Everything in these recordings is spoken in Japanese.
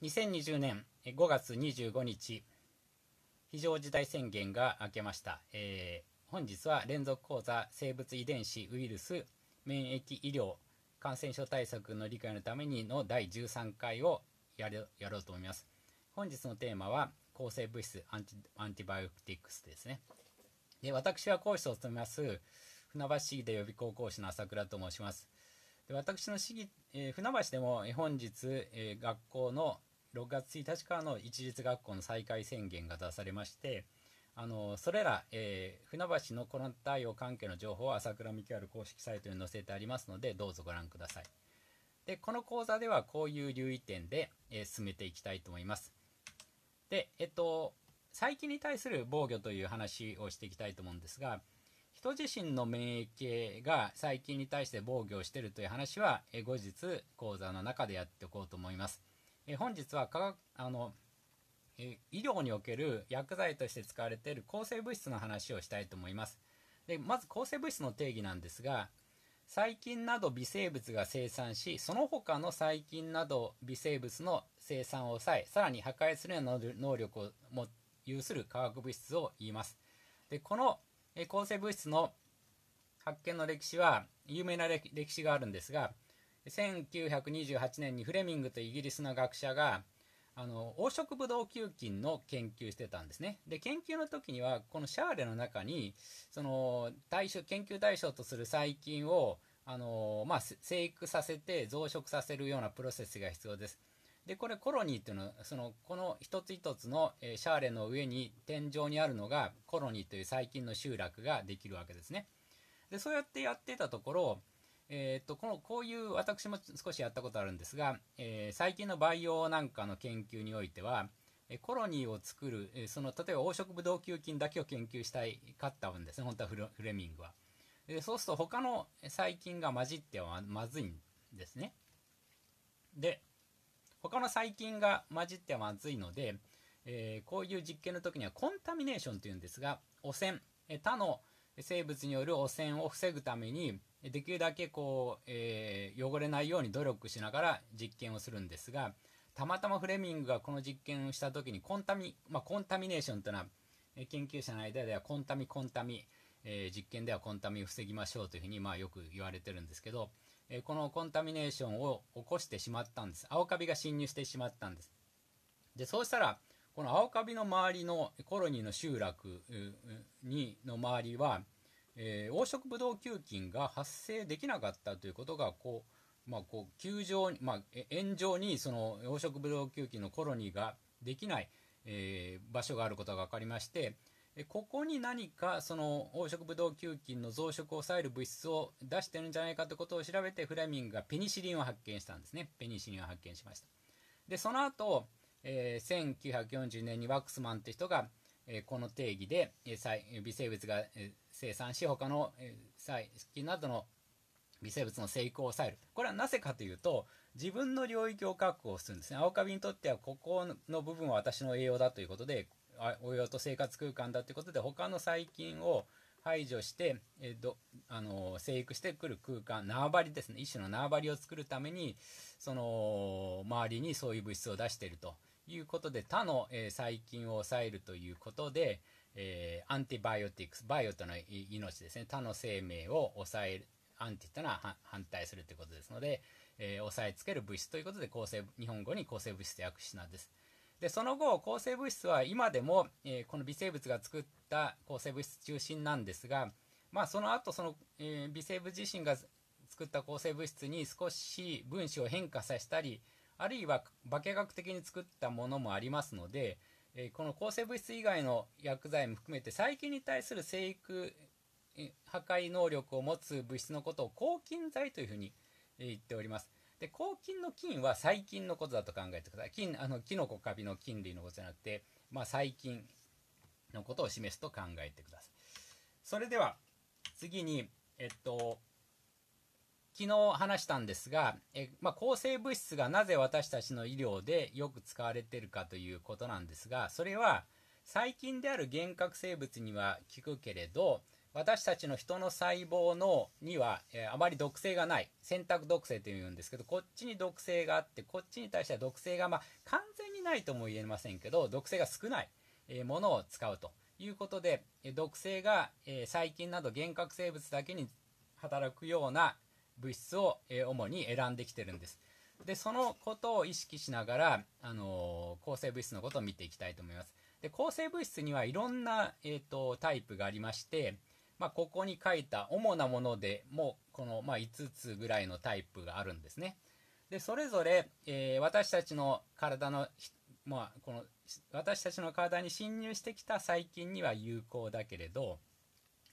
2020年5月25日、非常事態宣言が明けました。えー、本日は連続講座生物遺伝子ウイルス免疫医療感染症対策の理解のためにの第13回をやろやろうと思います。本日のテーマは抗生物質アンアンティバイオティクスですね。で私は講師を務めます、船橋市議で予備校講師の朝倉と申します。で私の市議、えー、船橋でも本日、えー、学校の6月1日からの一律学校の再開宣言が出されましてあのそれら、えー、船橋のコロナ対応関係の情報は朝倉未る公式サイトに載せてありますのでどうぞご覧くださいでこの講座ではこういう留意点で、えー、進めていきたいと思いますでえっと細菌に対する防御という話をしていきたいと思うんですが人自身の免疫が細菌に対して防御をしているという話は、えー、後日講座の中でやっておこうと思いますえ本日は科学あの、え医療における薬剤として使われている抗生物質の話をしたいと思いますでまず抗生物質の定義なんですが細菌など微生物が生産しその他の細菌など微生物の生産を抑えさらに破壊するような能力をも有する化学物質を言いますでこの抗生物質の発見の歴史は有名な歴史があるんですが1928年にフレミングとイギリスの学者があの黄色ブドウ球菌の研究してたんですねで研究の時にはこのシャーレの中にその対象研究対象とする細菌をあの、まあ、生育させて増殖させるようなプロセスが必要です。でこれコロニーっていうのはそのこの一つ一つの、えー、シャーレの上に天井にあるのがコロニーという細菌の集落ができるわけですね。でそうやってやってたところえっ、ー、と、この、こういう私も少しやったことあるんですが、えー、最近の培養なんかの研究においては、コロニーを作る、その、例えば黄色ブドウ球菌だけを研究したい、かったんですね、本当はフレミングは。でそうすると他の細菌が混じってはまずいんですね。で、他の細菌が混じってはまずいので、えー、こういう実験の時にはコンタミネーションというんですが、汚染、他の生物による汚染を防ぐために、できるだけこう、えー、汚れないように努力しながら実験をするんですがたまたまフレミングがこの実験をした時にコンタミ、まあ、コンタミネーションというのは研究者の間ではコンタミコンタミ、えー、実験ではコンタミを防ぎましょうというふうにまあよく言われてるんですけど、えー、このコンタミネーションを起こしてしまったんです青カビが侵入してしまったんですでそうしたらこの青カビの周りのコロニーの集落にの周りはえー、黄色ブドウ球菌が発生できなかったということがこう、まあ、こう球場に、まあ、円状にその黄色ブドウ球菌のコロニーができない、えー、場所があることが分かりましてここに何かその黄色ブドウ球菌の増殖を抑える物質を出してるんじゃないかということを調べてフレミングがペニシリンを発見したんですねペニシリンを発見しましたでその後、えー、1940年にワックスマンって人が、えー、この定義で、えー、微生物が、えー生産し他の細菌などの微生物の生育を抑えるこれはなぜかというと自分の領域を確保するんですね青カビにとってはここの部分は私の栄養だということで応用と生活空間だということで他の細菌を排除して、えどあの生育してくる空間縄張りですね一種の縄張りを作るためにその周りにそういう物質を出しているということで他の、えー、細菌を抑えるということでえー、アンティバイオティクス、バイオというのは命ですね、他の生命を抑える、アンティというのは反対するということですので、えー、抑えつける物質ということで日本語に抗生物質と訳しなんです。で、その後、抗生物質は今でも、えー、この微生物が作った抗生物質中心なんですが、まあ、その後、その、え微生物自身が作った抗生物質に少し分子を変化させたり、あるいは化学的に作ったものもありますので、えこの抗生物質以外の薬剤も含めて細菌に対する生育破壊能力を持つ物質のことを抗菌剤というふうに言っております。で抗菌の菌は細菌のことだと考えてください。菌あのキノコカビの菌類のことじゃなくて、まあ、細菌のことを示すと考えてください。それでは次に、えっと、昨日話したんですが、えまあ、抗生物質がなぜ私たちの医療でよく使われてるかということなんですが、それは細菌である原核生物には効くけれど、私たちの人の細胞のには、えー、あまり毒性がない。選択毒性というんですけど、こっちに毒性があって、こっちに対しては毒性が、まあ、完全にないとも言えませんけど、毒性が少ない、えー、ものを使うということで、え毒性が、えー、細菌など原核生物だけに働くような物質を、えー、主に選んできてるんです。でそのことを意識しながら、あのー、構成物質のことを見ていきたいと思います。で構成物質にはいろんな、えーと、タイプがありまして、まあ、ここに書いた主なものでもこの、まあ、5つぐらいのタイプがあるんですね。でそれぞれ、えー、私たちの体の、まあ、この私たちの体に侵入してきた細菌には有効だけれど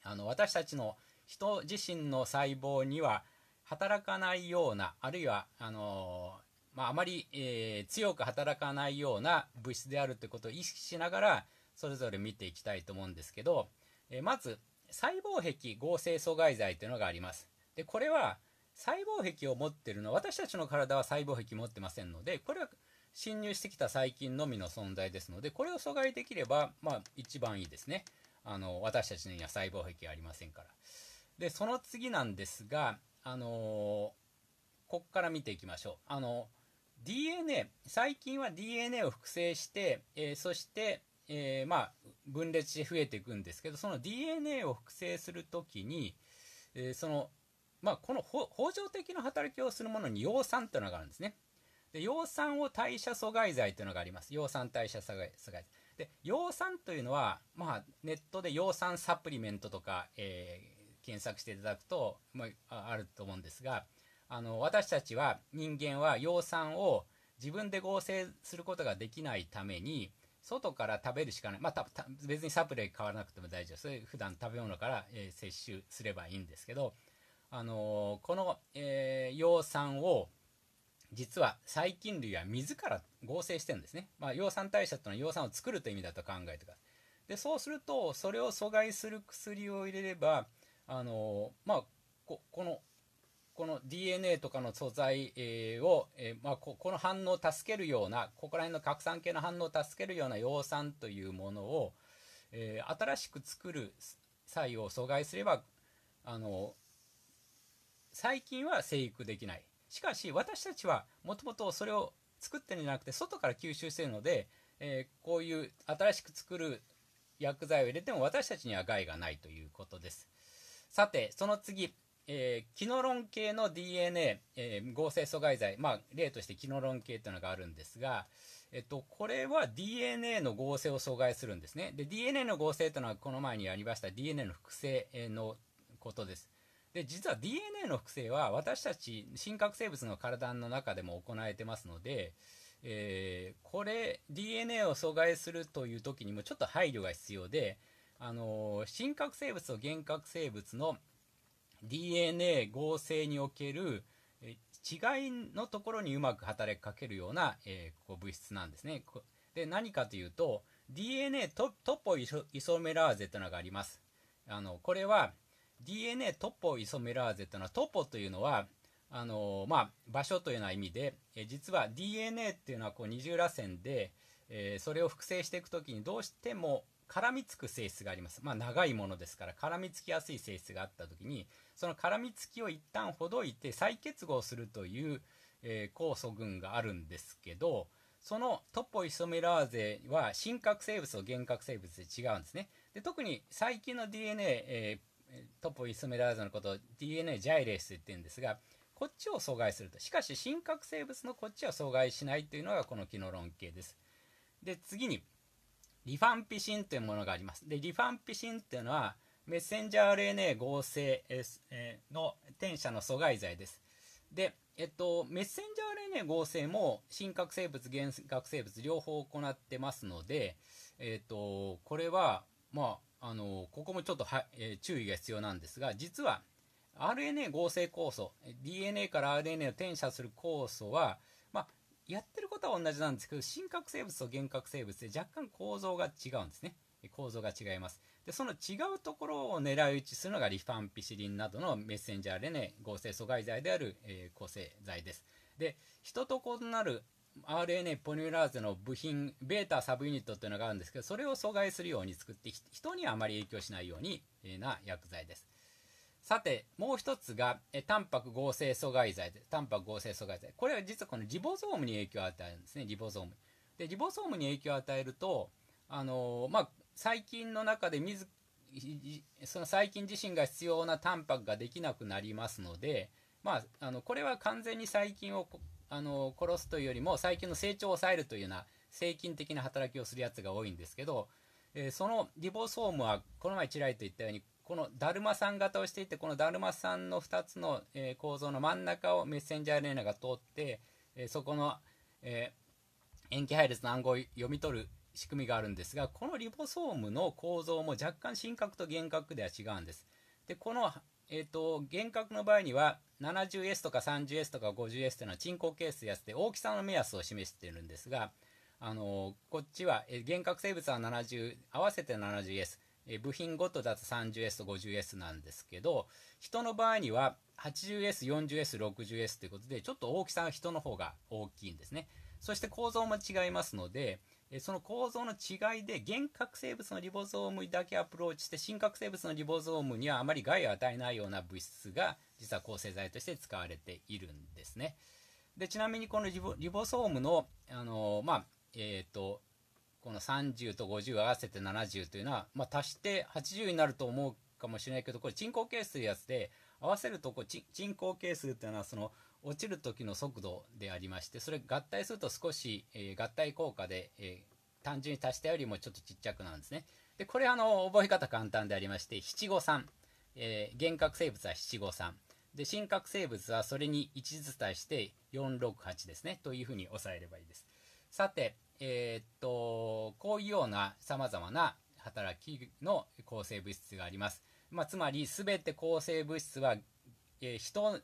あの私たちの人自身の細胞には働かないようなあるいはあのまあ、あまり、えー、強く働かないような物質であるということを意識しながらそれぞれ見ていきたいと思うんですけど、えー、まず細胞壁合成阻害剤というのがありますでこれは細胞壁を持ってるのは私たちの体は細胞壁持ってませんのでこれは侵入してきた細菌のみの存在ですのでこれを阻害できれば、まあ、一番いいですねあの私たちには細胞壁がありませんからでその次なんですがあのー、こっから見ていきましょう。あの DNA、最近は DNA を複製して、えー、そして、えー、まあ、分裂して増えていくんですけど、その DNA を複製するときに、えー、その、まあ、この補助的な働きをするものに葉酸というのがあるんですね。で、葉酸を代謝阻害剤というのがあります。葉酸代謝阻害剤。で、葉酸というのは、まあ、ネットで葉酸サプリメントとか、えー、検索していただくと、まあ、あると思うんですが、あの、私たちは人間は葉酸を自分で合成することができないために、外から食べるしかない。まあ、た別にサプリ変わらなくても大丈夫それ普段食べ物から、えー、摂取すればいいんですけど、あのー、この、えー、葉酸を実は細菌類は自ら合成してるんですね。まあ、葉酸代謝というのは葉酸を作るという意味だと考えてください。で、そうすると、それを阻害する薬を入れれば、あのまあここのこの DNA とかの素材、えを、えー、まあ、ここの反応を助けるようなここら辺の核酸系の反応を助けるような葉酸というものを、えー、新しく作る際を阻害すればあの細菌は生育できないしかし私たちはもともとそれを作ってるんじゃなくて外から吸収してるので、えこういう新しく作る薬剤を入れても私たちには害がないということです。さて、その次、えー、キノロン系の DNA、えー、合成阻害剤、まあ、例としてキノロン系というのがあるんですが、えっと、これは DNA の合成を阻害するんですね。で、DNA の合成というのはこの前にありました DNA の複製のことです。で、実は DNA の複製は私たち真核生物の体の中でも行えてますので、えー、これ DNA を阻害するという時にもちょっと配慮が必要で、あの真核生物と原核生物の DNA 合成における違いのところにうまく働きかけるような、えー、こう物質なんですね。で何かというと DNA トトポイソメラーゼというのがあります。あのこれは DNA トポイソメラーゼというのはトポというのはあのまあ、場所というような意味で、え実は DNA っていうのはこう二重らせんで、えー、それを複製していく時にどうしても絡みつく性質があります。まあ、長いものですから絡みつきやすい性質があった時にその絡みつきを一旦ほどいて再結合するという、えー、酵素群があるんですけどそのトポイソメラーゼは真核生物と原核生物で違うんですね。で特に最近の DNA、えー、トポイソメラーゼのことを DNA ジャイレースとってるんですがこっちを阻害するとしかし真核生物のこっちは阻害しないというのがこのキノロン系です。で次にリファンピシンというものがあります。で、リファンピシンというのは、メッセンジャー RNA 合成の転写の阻害剤です。で、えっと、メッセンジャー RNA 合成も真核生物、原核生物両方行ってますので、えっと、これは、まあ、あの、ここもちょっとは、えー、注意が必要なんですが、実は RNA 合成酵素、DNA から RNA を転写する酵素は、やってることは同じなんですけど、真核生物と原核生物で若干構造が違うんですね。構造が違います。で、その違うところを狙い撃ちするのがリファンピシリンなどのメッセンジャーレネ合成阻害剤である、えー、抗生剤です。で、人と異なる RNA ポニュラーゼの部品、ベータサブユニットっていうのがあるんですけど、それを阻害するように作って、人にはあまり影響しないように、えな薬剤です。さて、もう一つが、えタンパク合成阻害剤で、タンパク合成阻害剤。これは実はこのリボゾームに影響を与えるんですね、リボゾーム。で、リボゾームに影響を与えると、あのー、まあ、細菌の中で水、その細菌自身が必要なタンパクができなくなりますので、まあ、あの、これは完全に細菌を、あのー、殺すというよりも、細菌の成長を抑えるというような、精菌的な働きをするやつが多いんですけど、えー、そのリボソームは、この前ちらりと言ったように、このだるまさん型をしていてこのだるまさんの2つの、えー、構造の真ん中をメッセンジャーレーナが通って、えー、そこの、えー、塩基配列の暗号を読み取る仕組みがあるんですがこのリボソームの構造も若干真核と幻核では違うんです。でこの、えーと、幻核の場合には 70S とか 30S とか 50S というのは沈降係数やつで大きさの目安を示しているんですが、あのー、こっちは、えー、幻覚生物は70合わせて 70S え部品ごとだと 30S と 50S なんですけど人の場合には 80S40S60S ということでちょっと大きさは人の方が大きいんですねそして構造も違いますのでその構造の違いで原核生物のリボゾームだけアプローチして真核生物のリボゾームにはあまり害を与えないような物質が実は抗生剤として使われているんですねでちなみにこのリボリボソームのあの、まあえーとこの30と50合わせて70というのは、まあ、足して80になると思うかもしれないけどこれ人降係数というやつで合わせるとこう人降係数っていうのはその落ちる時の速度でありましてそれ合体すると少し、えー、合体効果で、えー、単純に足したよりもちょっとちっちゃくなるんですねでこれあの覚え方簡単でありまして七五三、え幻覚生物は七五三で真核生物はそれに1ずつ足して468ですねというふうに抑えればいいですさてえー、っと、こういうような様々な働きの抗生物質があります。まあ、つまり、全て抗生物質は、えー、人、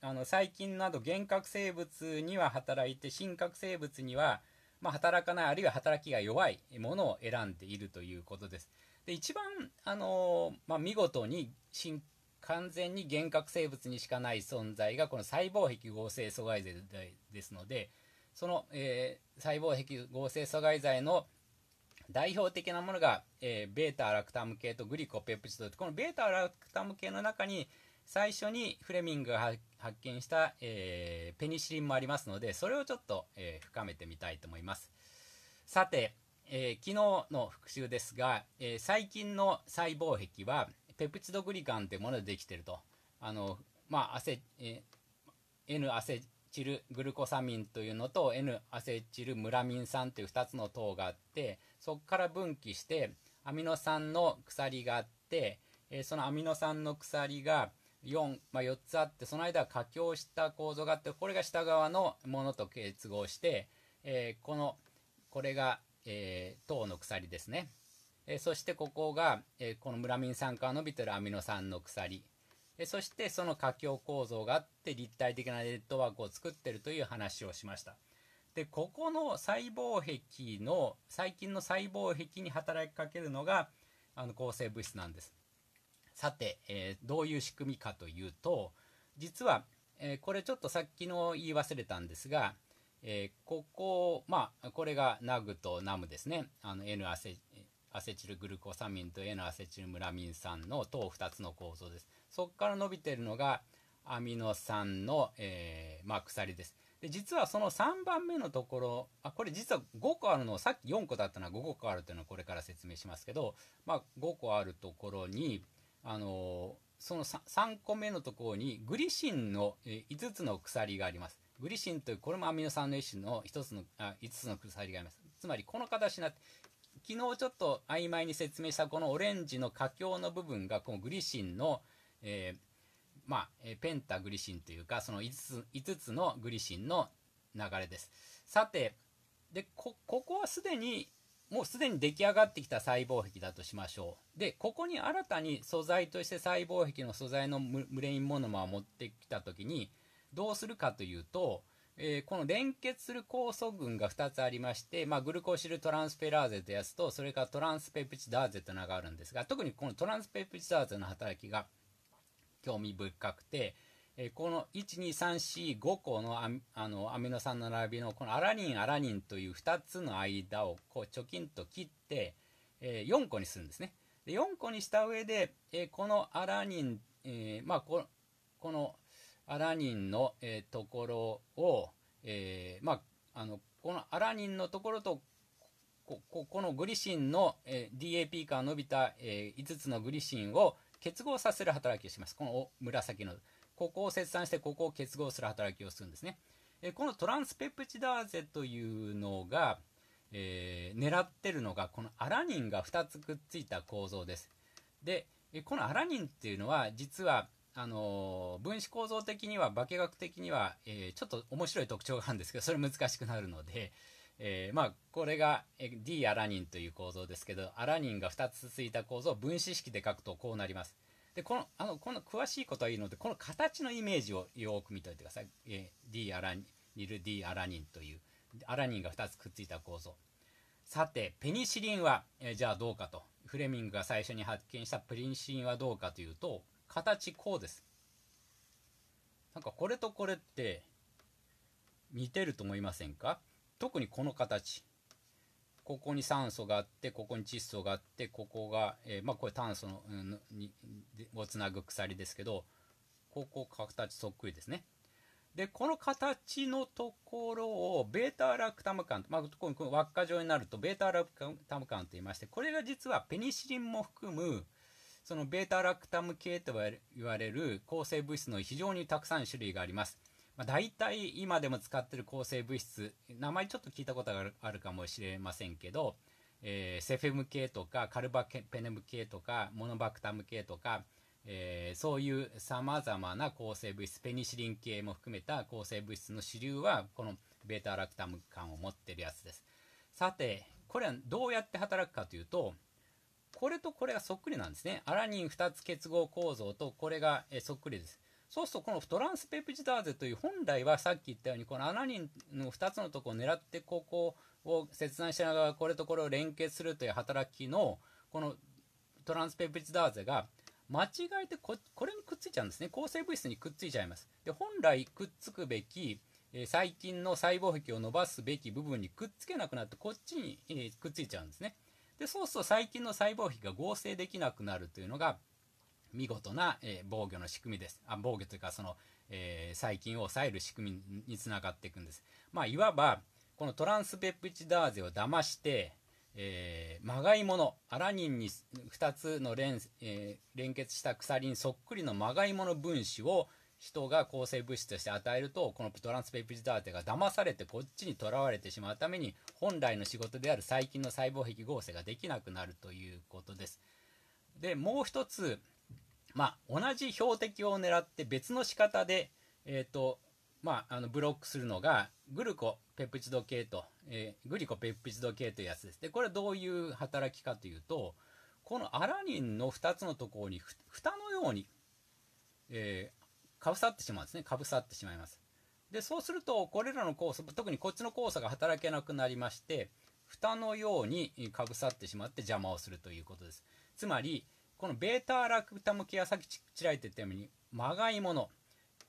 あの、細菌など原核生物には働いて、真核生物には、まあ、働かない、あるいは働きが弱いものを選んでいるということです。で、一番、あのー、まあ、見事に、完全に原核生物にしかない存在が、この細胞壁合成阻害剤ですので、その、えー、細胞壁合成阻害剤の代表的なものが、えー、ベータラクタム系とグリコペプチドこのベータラクタム系の中に最初にフレミングが発見した、えー、ペニシリンもありますのでそれをちょっと、えー、深めてみたいと思いますさて、え昨日の復習ですが、え最近の細胞壁はペプチドグリカンというものでできているとあの、まあアセえ N アセチルグルコサミンというのと N アセチルムラミン酸という2つの糖があってそこから分岐してアミノ酸の鎖があって、えそのアミノ酸の鎖が4、まあ、4つあってその間は佳境した構造があってこれが下側のものと結合して、えー、このこれが、えー、糖の鎖ですね、えー、そしてここが、えこのムラミン酸から伸びてるアミノ酸の鎖そしてその架橋構造があって立体的なネットワークを作ってるという話をしました。で、ここの細胞壁の、細菌の細胞壁に働きかけるのが、あの、抗生物質なんです。さて、えー、どういう仕組みかというと、実は、えー、これちょっとさっきの言い忘れたんですが、えー、ここ、まあ、これがナグとナムですね。あの、N アセアセチルグルコサミンと N アセチルムラミン酸の等2つの構造です。そこから伸びてるのがアミノ酸の、えー、まあ、鎖です。で実はその3番目のところあこれ実は5個あるのをさっき4個だったのは5個あるというのはこれから説明しますけど、まあ、5個あるところに、あのー、その 3, 3, 個目のところにグリシンの、えー、5つの鎖があります。グリシンというこれもアミノ酸の一種の1つのあ5つの鎖があります。つまりこの形になって昨日ちょっと曖昧に説明したこのオレンジの佳境の部分がこのグリシンの、えー、まあ、えペンタグリシンというか、その5つ ,5 つのグリシンの流れです。さて、で、こ、ここはすでに、もうすでに出来上がってきた細胞壁だとしましょう。で、ここに新たに素材として細胞壁の素材のムレインモノマーを持ってきた時に、どうするかというと、えー、この連結する酵素群が2つありまして、まあ、グルコシルトランスペラーゼいうやつとそれからトランスペプチダーゼいうのがあるんですが特にこのトランスペプチダーゼの働きが興味深くて、えこの12345個のアあのアミノ酸の並びのこのアラニンアラニンという2つの間をこうチョキンと切って、え4個にするんですねで4個にした上で、えこのアラニン、えー、まあここのアラニンの、えところを、えー、まああのこのアラニンのところとここのグリシンの、え DAP から伸びた、え5つのグリシンを結合させる働きをします。この紫の、ここを切断してここを結合する働きをするんですね。えこのトランスペプチダーゼというのが、えー、狙ってるのが、このアラニンが2つくっついた構造です。で、このアラニンっていうのは、実は、あのー、分子構造的には、化学的には、えー、ちょっと面白い特徴があるんですけど、それ難しくなるので、えー、まあこれが D アラニンという構造ですけどアラニンが2つついた構造を分子式で書くとこうなります。でこのあのこの詳しいことはいいのでこの形のイメージをよく見ておいてください、えー、D アラニル D アラニンというアラニンが2つくっついた構造さてペニシリンは、えー、じゃあどうかとフレミングが最初に発見したペニシリンはどうかというと形こうですなんかこれとこれって似てると思いませんか特にこの形ここに酸素があってここに窒素があってここが、えー、まあこれ炭素の、うん、にをつなぐ鎖ですけどここ形そっくりですねでこの形のところをベータラクタム管、まあ、この輪っか状になるとベータラクタム管と言いましてこれが実はペニシリンも含むそのベータラクタム系と言われる抗生物質の非常にたくさん種類がありますまあ、大体今でも使ってる抗生物質名前ちょっと聞いたことがあるかもしれませんけど、えー、セフェム系とかカルバペネム系とかモノバクタム系とか、えー、そういうさまざまな抗生物質ペニシリン系も含めた抗生物質の主流はこのベータラクタム感を持ってるやつですさてこれはどうやって働くかというとこれとこれがそっくりなんですねアラニン2つ結合構造とこれがそっくりですそうするとこのトランスペプチダーゼという本来はさっき言ったようにこの7人の2つのとこを狙ってここを切断しながらこれとこれを連結するという働きのこのトランスペプチダーゼが間違えてこれにくっついちゃうんですね抗生物質にくっついちゃいますで本来くっつくべき細菌の細胞壁を伸ばすべき部分にくっつけなくなってこっちにくっついちゃうんですねでそうすると細菌の細胞壁が合成できなくなるというのが見事な、えー、防御の仕組みです。あ防御というかその、えー、細菌を抑える仕組みにつながっていくんです。まあ、いわばこのトランスペプチダーゼを騙して、えー、まがいものアラニンに2つの連,、えー、連結した鎖にそっくりのまがいもの分子を人が抗生物質として与えるとこのトランスペプチダーゼが騙されてこっちにとらわれてしまうために本来の仕事である細菌の細胞壁合成ができなくなるということです。でもう一つまあ、同じ標的を狙って別の仕方で、えーとまあ、あのブロックするのがグルコペプチド系と、えー、グリコペプチド系というやつです。でこれはどういう働きかというとこのアラニンの2つのところに蓋のように、えー、かぶさってしまうんですねかぶさってしまいます。でそうするとこれらの酵素特にこっちの酵素が働けなくなりまして蓋のようにかぶさってしまって邪魔をするということです。つまり、このベータラクタム系はさっきちらりと言ったように、まがいもの。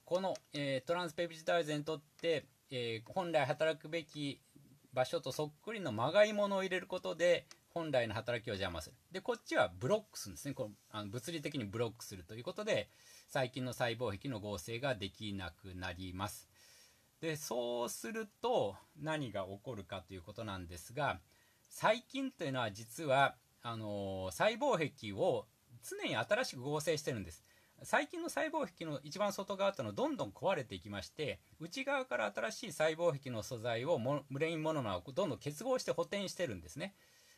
この、えー、トランスペプチダーゼにとって、えー、本来働くべき場所とそっくりのまがいものを入れることで、本来の働きを邪魔する。で、こっちはブロックするんですね。このあの物理的にブロックするということで、細菌の細胞壁の合成ができなくなります。で、そうすると何が起こるかということなんですが、細菌というのは実は、あのー、細胞壁を常に新しく合成してるんです最近の細胞壁の一番外側というのはどんどん壊れていきまして内側から新しい細胞壁の素材をモブレインモノマーをどんどん結合して補填してるんですね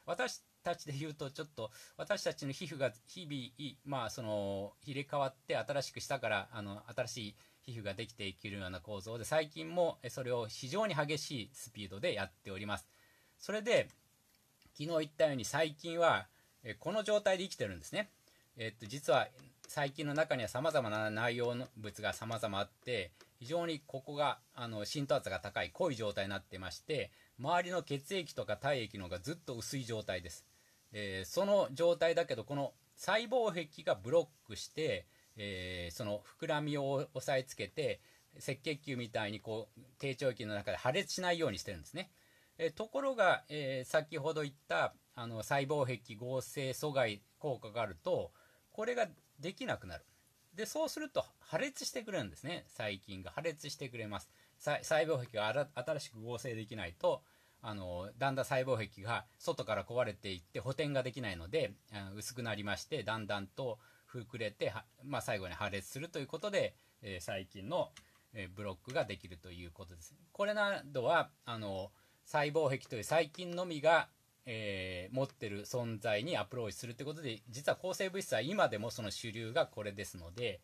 私たちで言うとちょっと私たちの皮膚が日々、まあ、その入れ替わって新しくしたからあの新しい皮膚ができていけるような構造で最近もそれを非常に激しいスピードでやっておりますそれで昨日言ったように最近はこの状態で生きてるんですねえっと、実は最近の中にはさまざまな内容物がさまざまあって非常にここがあの浸透圧が高い濃い状態になってまして周りの血液とか体液のがずっと薄い状態です、えー、その状態だけどこの細胞壁がブロックして、えー、その膨らみを押さえつけて赤血球みたいにこう低腸液の中で破裂しないようにしてるんですね、えー、ところが、え先ほど言ったあの細胞壁合成阻害効果があるとこれができなくなる。で、そうすると破裂してくれるんですね。細菌が破裂してくれます。細胞壁が新しく合成できないと、あの、だんだん細胞壁が外から壊れていって補填ができないので、薄くなりまして、だんだんと膨れて、まあ、最後に破裂するということで、えー、細菌の、えー、ブロックができるということです。これなどは、あの、細胞壁という細菌のみがえー、持ってる存在にアプローチするってことで実は抗生物質は今でもその主流がこれですので、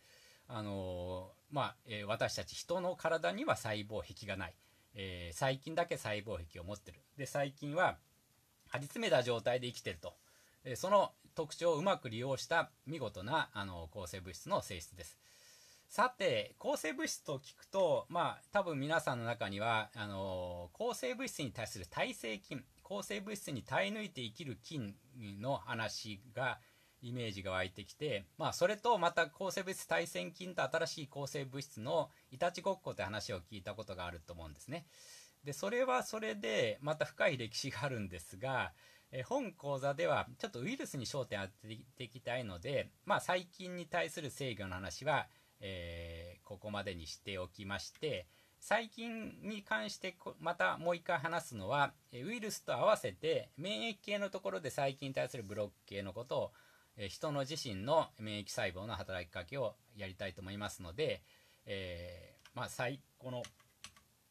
あのー、まあ、えー、私たち人の体には細胞壁がない、え細菌だけ細胞壁を持ってるで細菌は張り詰めた状態で生きてると、えその特徴をうまく利用した見事な、あの抗生物質の性質です。さて、抗生物質と聞くと、まあ、多分皆さんの中には、あのー、抗生物質に対する耐性菌、抗生物質に耐え抜いて生きる菌の話がイメージが湧いてきて、まあ、それとまた抗生物質耐性菌と新しい抗生物質のいたちごっこって話を聞いたことがあると思うんですね。でそれはそれでまた深い歴史があるんですが、え本講座ではちょっとウイルスに焦点を当てていきたいので、まあ、細菌に対する制御の話は、えー、ここまでにしておきまして、細菌に関してまたもう一回話すのはウイルスと合わせて免疫系のところで細菌に対するブロック系のことを人の自身の免疫細胞の働きかけをやりたいと思いますので、えー、まあ、この、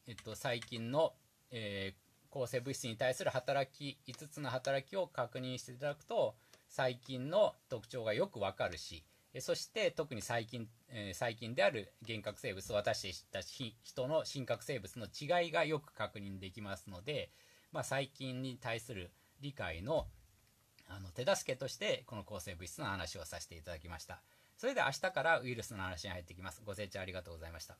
えっと、細菌の、えー、抗生物質に対する働き5つの働きを確認していただくと細菌の特徴がよくわかるしそして特に最近、えー、最近である幻覚生物、私たち人の真核生物の違いがよく確認できますので、まあ、最近に対する理解のあの手助けとしてこの抗生物質の話をさせていただきました。それでは明日からウイルスの話に入っていきます。ご清聴ありがとうございました。